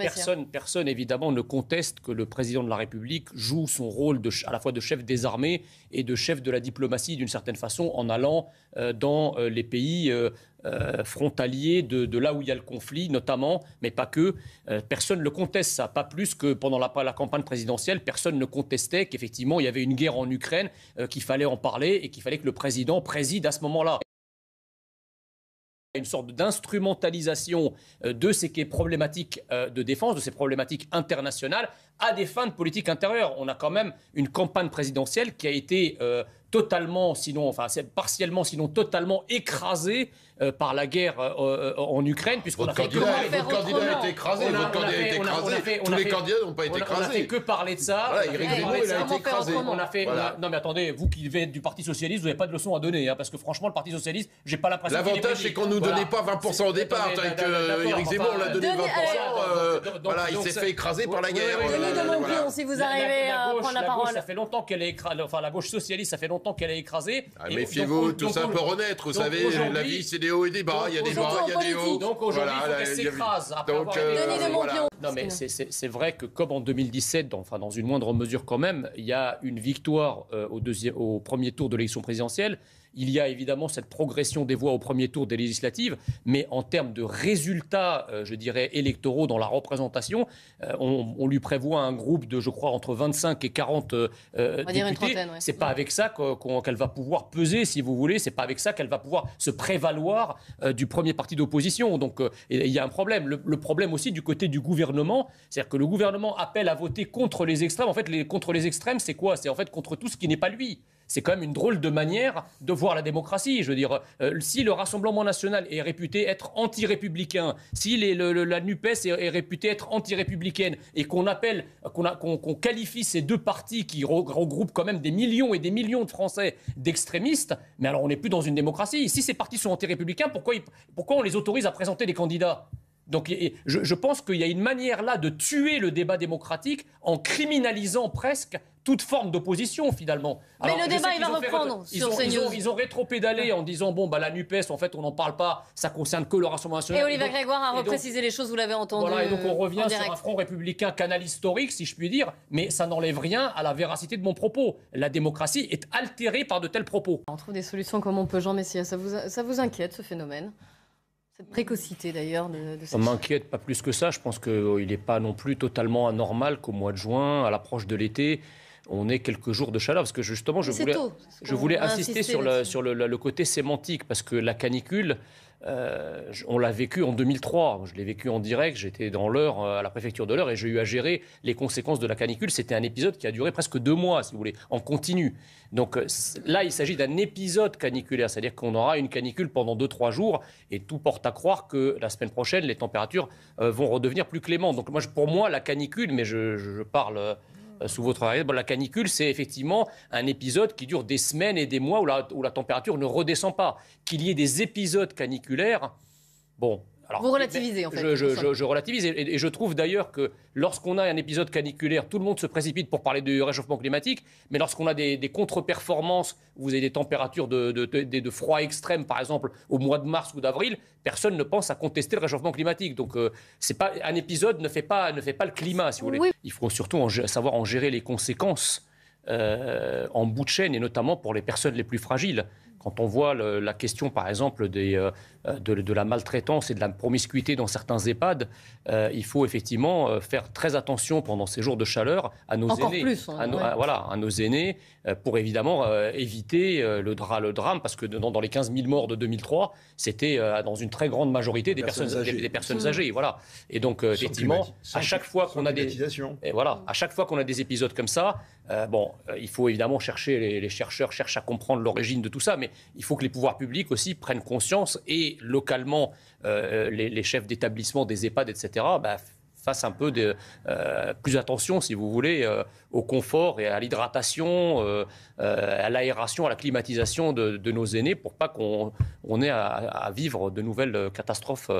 Hein. Personne, personne, évidemment, ne conteste que le président de la République joue son rôle de, à la fois de chef des armées et de chef de la diplomatie, d'une certaine façon, en allant euh, dans euh, les pays euh, frontaliers de, là où il y a le conflit, notamment, mais pas que. personne ne le conteste, ça. Pas plus que pendant la, la campagne présidentielle, personne ne contestait qu'effectivement, il y avait une guerre en Ukraine, qu'il fallait en parler et qu'il fallait que le président préside à ce moment-là une sorte d'instrumentalisation euh, de ces problématiques euh, de défense, de ces problématiques internationales, à des fins de politique intérieure. On a quand même une campagne présidentielle qui a été euh, totalement, sinon, enfin c'est partiellement, sinon totalement écrasée euh, par la guerre euh, en Ukraine, puisqu'on a fait votre candidat a été écrasé, votre candidat a, été écrasé, tous les candidats n'ont pas été écrasés. On n'a fait que parler de ça. Voilà, eh, il a été écrasé. On a fait, non mais attendez, vous qui être du Parti socialiste, vous n'avez pas de leçon à donner, hein, parce que franchement, le Parti socialiste, j'ai pas l'impression. L'avantage, c'est qu'on nous donnait pas 20 au départ, avec Eric Zemmour, on l'a donné 20 euh, voilà, il s'est fait écraser par la guerre. Denis euh, de si vous arrivez à prendre la parole. Ça fait longtemps qu'elle est écrasée. Enfin, la gauche socialiste, ça fait longtemps qu'elle est écrasée. Méfiez-vous, tout ça peut renaître. Vous savez, la vie, c'est des hauts et des bas. Il y a des bas, il y a des hauts. Donc aujourd'hui, elle s'écrase. Denis de Montbrion. Non, mais c'est vrai que comme en 2017, dans, enfin, dans une moindre mesure quand même, il y a une victoire euh, au, deuxième, au premier tour de l'élection présidentielle. Il y a évidemment cette progression des voix au premier tour des législatives, mais en termes de résultats, euh, je dirais, électoraux dans la représentation, euh, on, lui prévoit un groupe de, je crois, entre 25 et 40 députés. Ouais. C'est pas avec ça qu'elle va pouvoir peser, si vous voulez. C'est pas avec ça qu'elle va pouvoir se prévaloir du premier parti d'opposition. Donc, il y a un problème. le problème aussi du côté du gouvernement c'est-à-dire que le gouvernement appelle à voter contre les extrêmes. En fait, les, contre les extrêmes, c'est quoi C'est en fait contre tout ce qui n'est pas lui. C'est quand même une drôle de manière de voir la démocratie. Je veux dire, euh, si le Rassemblement national est réputé être anti-républicain, si la NUPES est, réputée être anti-républicaine, et qu'on appelle, qu'on qualifie ces deux partis qui regroupent quand même des millions et des millions de Français d'extrémistes, mais alors on n'est plus dans une démocratie. Si ces partis sont anti-républicains, pourquoi, pourquoi on les autorise à présenter des candidats donc je, pense qu'il y a une manière là de tuer le débat démocratique en criminalisant presque toute forme d'opposition finalement. mais le débat, il va reprendre ils sur ils, ont, rétropédalé ah. en disant bon, bah, la NUPES, en fait, on n'en parle pas, ça concerne que le Rassemblement national. Et Olivier Grégoire a reprécisé les choses, vous l'avez entendu. Voilà, et donc on euh, revient sur un front républicain, canal historique, si je puis dire, mais ça n'enlève rien à la véracité de mon propos. La démocratie est altérée par de tels propos. On trouve des solutions comme on peut, Jean Messia. ça vous inquiète ce phénomène précocité d'ailleurs m'inquiète pas plus que ça. Je pense qu'il euh, n'est pas non plus totalement anormal qu'au mois de juin, à l'approche de l'été, on est quelques jours de chaleur, parce que justement, je voulais, insister sur, le, côté sémantique, parce que la canicule, euh, on l'a vécu en 2003. Je l'ai vécu en direct. J'étais dans l'heure euh, à la préfecture de l'heure et j'ai eu à gérer les conséquences de la canicule. C'était un épisode qui a duré presque deux mois, si vous voulez, en continu. Donc euh, là, il s'agit d'un épisode caniculaire, c'est-à-dire qu'on aura une canicule pendant deux trois jours et tout porte à croire que la semaine prochaine, les températures vont redevenir plus clémentes. Donc moi, pour moi, la canicule, mais je, je parle euh, sous votre arrière. la canicule, c'est effectivement un épisode qui dure des semaines et des mois où où la température ne redescend pas. Qu'il y ait des épisodes caniculaires, bon, vous relativisez, en fait. Je, relativise. Et, je trouve d'ailleurs que lorsqu'on a un épisode caniculaire, tout le monde se précipite pour parler du réchauffement climatique. Mais lorsqu'on a des, contre-performances, vous avez des températures de, froid extrême, par exemple, au mois de mars ou d'avril, personne ne pense à contester le réchauffement climatique. Donc, euh, pas, un épisode ne fait pas, ne fait pas le climat, si vous voulez. Il faut surtout savoir en gérer les conséquences. Euh, en bout de chaîne, et notamment pour les personnes les plus fragiles. Quand on voit la question, par exemple, des, euh, de, la maltraitance et de la promiscuité dans certains EHPAD, euh, il faut effectivement euh, faire très attention pendant ces jours de chaleur à nos aînés. Hein, à voilà, à nos aînés, pour évidemment éviter le, drame, parce que dans, les 15 000 morts de 2003, c'était dans une très grande majorité des, personnes, âgées. Des, personnes mmh. âgées voilà. Et donc, effectivement, à chaque fois qu'on a des... Et voilà, à chaque fois qu'on a des épisodes comme ça, euh, bon, euh, il faut évidemment chercher, les, chercheurs cherchent à comprendre l'origine de tout ça, mais il faut que les pouvoirs publics aussi prennent conscience et localement, euh, les, chefs d'établissement des EHPAD, etc., bah, fassent un peu de, plus attention, si vous voulez, au confort et à l'hydratation, à l'aération, à la climatisation de, nos aînés pour pas qu'on ait à, vivre de nouvelles catastrophes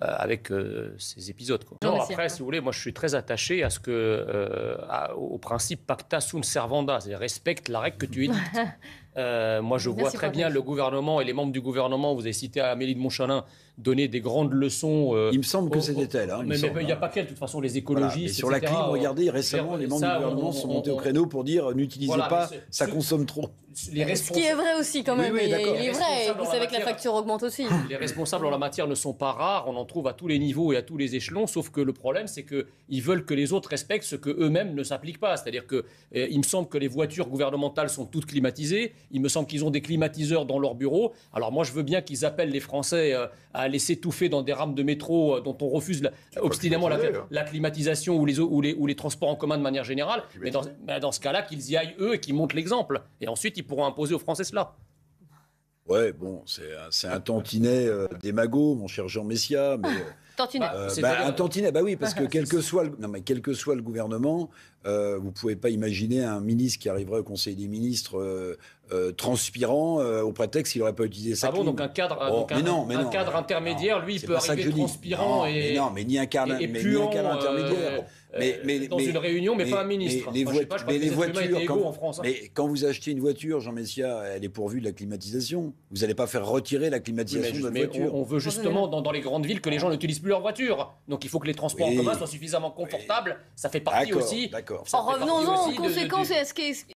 euh, avec euh, ces épisodes. après, si vous voulez, moi je suis très attaché à ce que, euh, au principe pacta sunt servanda, c'est-à-dire respecte la règle que tu édites. Euh, moi, je vois très bien le gouvernement et les membres du gouvernement, vous avez cité Amélie de Montchalin, donner des grandes leçons. Euh, il me semble que c'était elle. Hein, mais, il n'y a hein. pas qu'elle, de toute façon, les écologistes. sur la clim, euh, regardez, récemment, les membres du gouvernement sont montés au créneau pour dire n'utilisez pas, ça consomme trop. Les Ce qui est vrai aussi, quand même. il est vrai. Vous savez que la facture augmente aussi. Les responsables en la matière ne sont pas rares. On en trouve à tous les niveaux et à tous les échelons. Sauf que le problème, c'est qu'ils veulent que les autres respectent ce qu'eux-mêmes ne s'appliquent pas. C'est-à-dire qu'il il me semble que les voitures gouvernementales sont toutes climatisées. Il me semble qu'ils ont des climatiseurs dans leur bureau. Alors moi, je veux bien qu'ils appellent les Français euh, à aller s'étouffer dans des rames de métro euh, dont on refuse obstinément la, hein climatisation ou les, ou, les, ou les, transports en commun de manière générale. Mais dans, ce cas-là, qu'ils y aillent eux et qu'ils montrent l'exemple. Et ensuite, ils pourront imposer aux Français cela. Ouais, bon, c'est un, tantinet euh, démago, mon cher Jean Messia, euh, Tantinet. bah, un tantinet, bah oui, parce que quel que soit le, mais quel que soit le gouvernement, vous ne pouvez pas imaginer un ministre qui arriverait au Conseil des ministres euh, transpirant euh, au prétexte qu'il n'aurait pas utilisé ça. Ah bon, donc un cadre, oh, un, cadre intermédiaire, lui, il peut arriver transpirant et. non, mais ni un cadre, un cadre euh, intermédiaire. dans une réunion, mais, pas un ministre. Mais, les, voitures, quand, hein. mais quand vous achetez une voiture, Jean Messia, elle est pourvue de la climatisation. Vous n'allez pas faire retirer la climatisation de la voiture. On, on, veut ah, justement dans, les grandes villes que les gens ah. n'utilisent plus leur voiture. Donc il faut que les transports en commun soient suffisamment confortables. Ça fait partie aussi. D'accord. En revenons aux conséquences est ce